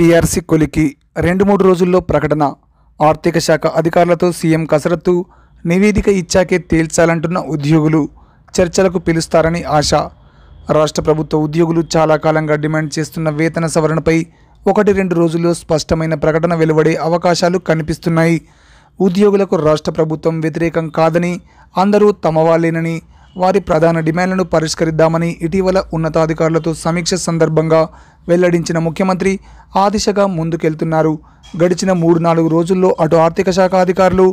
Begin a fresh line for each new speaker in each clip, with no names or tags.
TRC కొలికి రెండు మూడు రోజుల్లో ప్రకటన ఆర్థిక శాఖ అధికారులతో సీఎం కసరత్తు నివేదిక ఇచ్చాకే తేల్చాలంటున్న ఉద్యోగులు చర్చలకు పిలుస్తారని ఆశ రాష్ట్ర ప్రభుత్వ ఉద్యోగులు చాలా కాలంగా డిమాండ్ చేస్తున్న వేతన సవరణపై ఒకటి రెండు రోజుల్లో స్పష్టమైన ప్రకటన వెలువడే అవకాశాలు కనిపిస్తున్నాయి ఉద్యోగులకు రాష్ట్ర ప్రభుత్వం వ్యతిరేకం కాదని అందరూ వాళ్ళేనని వారి ప్రధాన డిమాండ్లను పరిష్కరిద్దామని ఇటీవల ఉన్నతాధికారులతో సమీక్ష సందర్భంగా వెల్లడించిన ముఖ్యమంత్రి ఆ దిశగా ముందుకెళ్తున్నారు గడిచిన మూడు నాలుగు రోజుల్లో అటు ఆర్థిక శాఖ అధికారులు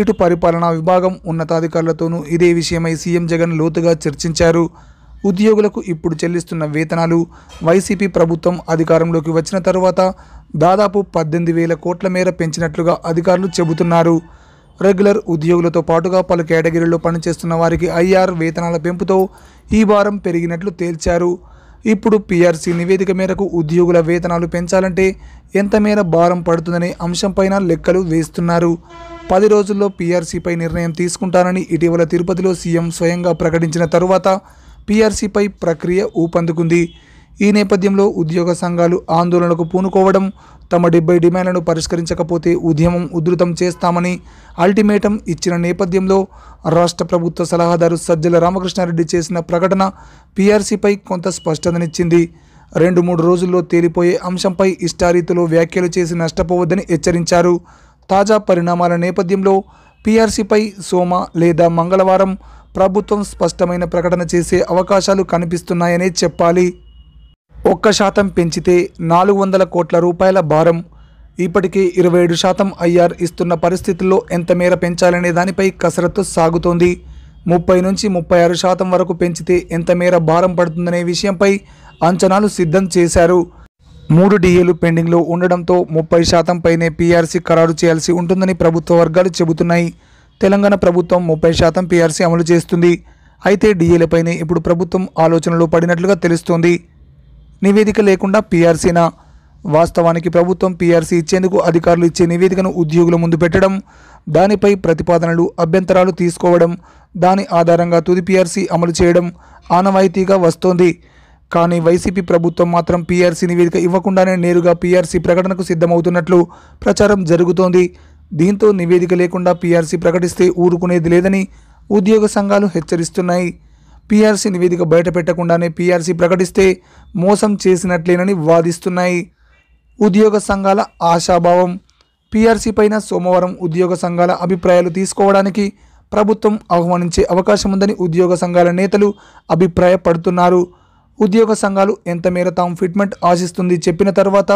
ఇటు పరిపాలనా విభాగం ఉన్నతాధికారులతోనూ ఇదే విషయమై సీఎం జగన్ లోతుగా చర్చించారు ఉద్యోగులకు ఇప్పుడు చెల్లిస్తున్న వేతనాలు వైసీపీ ప్రభుత్వం అధికారంలోకి వచ్చిన తరువాత దాదాపు పద్దెనిమిది వేల కోట్ల మేర పెంచినట్లుగా అధికారులు చెబుతున్నారు రెగ్యులర్ ఉద్యోగులతో పాటుగా పలు కేటగిరీల్లో పనిచేస్తున్న వారికి ఐఆర్ వేతనాల పెంపుతో ఈ వారం పెరిగినట్లు తేల్చారు ఇప్పుడు పీఆర్సీ నివేదిక మేరకు ఉద్యోగుల వేతనాలు పెంచాలంటే ఎంత మేర భారం పడుతుందనే అంశంపైన లెక్కలు వేస్తున్నారు పది రోజుల్లో పీఆర్సీపై నిర్ణయం తీసుకుంటానని ఇటీవల తిరుపతిలో సీఎం స్వయంగా ప్రకటించిన తరువాత పీఆర్సీపై ప్రక్రియ ఊపందుకుంది ఈ నేపథ్యంలో ఉద్యోగ సంఘాలు ఆందోళనకు పూనుకోవడం తమ డెబ్బై డిమాండ్లను పరిష్కరించకపోతే ఉద్యమం ఉధృతం చేస్తామని అల్టిమేటం ఇచ్చిన నేపథ్యంలో రాష్ట్ర ప్రభుత్వ సలహాదారు సజ్జల రామకృష్ణారెడ్డి చేసిన ప్రకటన పీఆర్సీపై కొంత స్పష్టతనిచ్చింది రెండు మూడు రోజుల్లో తేలిపోయే అంశంపై ఇష్టారీతిలో వ్యాఖ్యలు చేసి నష్టపోవద్దని హెచ్చరించారు తాజా పరిణామాల నేపథ్యంలో పీఆర్సీపై సోమ లేదా మంగళవారం ప్రభుత్వం స్పష్టమైన ప్రకటన చేసే అవకాశాలు కనిపిస్తున్నాయనే చెప్పాలి ఒక్క శాతం పెంచితే నాలుగు వందల కోట్ల రూపాయల భారం ఇప్పటికే ఇరవై ఏడు శాతం ఐఆర్ ఇస్తున్న పరిస్థితుల్లో ఎంత మేర పెంచాలనే దానిపై కసరత్తు సాగుతోంది ముప్పై నుంచి ముప్పై ఆరు శాతం వరకు పెంచితే ఎంత మేర భారం పడుతుందనే విషయంపై అంచనాలు సిద్ధం చేశారు మూడు డిఏలు పెండింగ్లో ఉండడంతో ముప్పై శాతం పైనే పీఆర్సీ ఖరారు చేయాల్సి ఉంటుందని ప్రభుత్వ వర్గాలు చెబుతున్నాయి తెలంగాణ ప్రభుత్వం ముప్పై శాతం పీఆర్సీ అమలు చేస్తుంది అయితే డిఏలపైనే ఇప్పుడు ప్రభుత్వం ఆలోచనలో పడినట్లుగా తెలుస్తోంది నివేదిక లేకుండా పీఆర్సీనా వాస్తవానికి ప్రభుత్వం పీఆర్సీ ఇచ్చేందుకు అధికారులు ఇచ్చే నివేదికను ఉద్యోగుల ముందు పెట్టడం దానిపై ప్రతిపాదనలు అభ్యంతరాలు తీసుకోవడం దాని ఆధారంగా తుది పీఆర్సీ అమలు చేయడం ఆనవాయితీగా వస్తోంది కానీ వైసీపీ ప్రభుత్వం మాత్రం పీఆర్సీ నివేదిక ఇవ్వకుండానే నేరుగా పీఆర్సీ ప్రకటనకు సిద్ధమవుతున్నట్లు ప్రచారం జరుగుతోంది దీంతో నివేదిక లేకుండా పీఆర్సీ ప్రకటిస్తే ఊరుకునేది లేదని ఉద్యోగ సంఘాలు హెచ్చరిస్తున్నాయి పీఆర్సీ నివేదిక బయటపెట్టకుండానే పీఆర్సీ ప్రకటిస్తే మోసం చేసినట్లేనని వాదిస్తున్నాయి ఉద్యోగ సంఘాల ఆశాభావం పీఆర్సీ పైన సోమవారం ఉద్యోగ సంఘాల అభిప్రాయాలు తీసుకోవడానికి ప్రభుత్వం ఆహ్వానించే అవకాశం ఉందని ఉద్యోగ సంఘాల నేతలు అభిప్రాయపడుతున్నారు ఉద్యోగ సంఘాలు ఎంత మేర తాము ఫిట్మెంట్ ఆశిస్తుంది చెప్పిన తర్వాత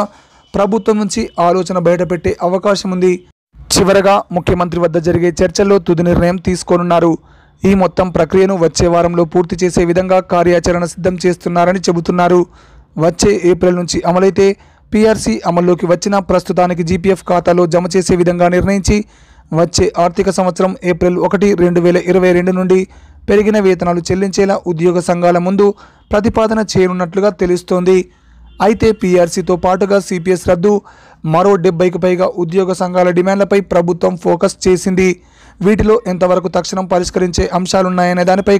ప్రభుత్వం నుంచి ఆలోచన బయటపెట్టే అవకాశం ఉంది చివరగా ముఖ్యమంత్రి వద్ద జరిగే చర్చల్లో తుది నిర్ణయం తీసుకోనున్నారు ఈ మొత్తం ప్రక్రియను వచ్చే వారంలో పూర్తి చేసే విధంగా కార్యాచరణ సిద్ధం చేస్తున్నారని చెబుతున్నారు వచ్చే ఏప్రిల్ నుంచి అమలైతే పీఆర్సీ అమల్లోకి వచ్చిన ప్రస్తుతానికి జీపీఎఫ్ ఖాతాలో జమ చేసే విధంగా నిర్ణయించి వచ్చే ఆర్థిక సంవత్సరం ఏప్రిల్ ఒకటి రెండు వేల ఇరవై రెండు నుండి పెరిగిన వేతనాలు చెల్లించేలా ఉద్యోగ సంఘాల ముందు ప్రతిపాదన చేయనున్నట్లుగా తెలుస్తోంది అయితే పీఆర్సీతో పాటుగా సిపిఎస్ రద్దు మరో డెబ్బైకి పైగా ఉద్యోగ సంఘాల డిమాండ్లపై ప్రభుత్వం ఫోకస్ చేసింది వీటిలో ఎంతవరకు తక్షణం పరిష్కరించే అంశాలున్నాయనే దానిపై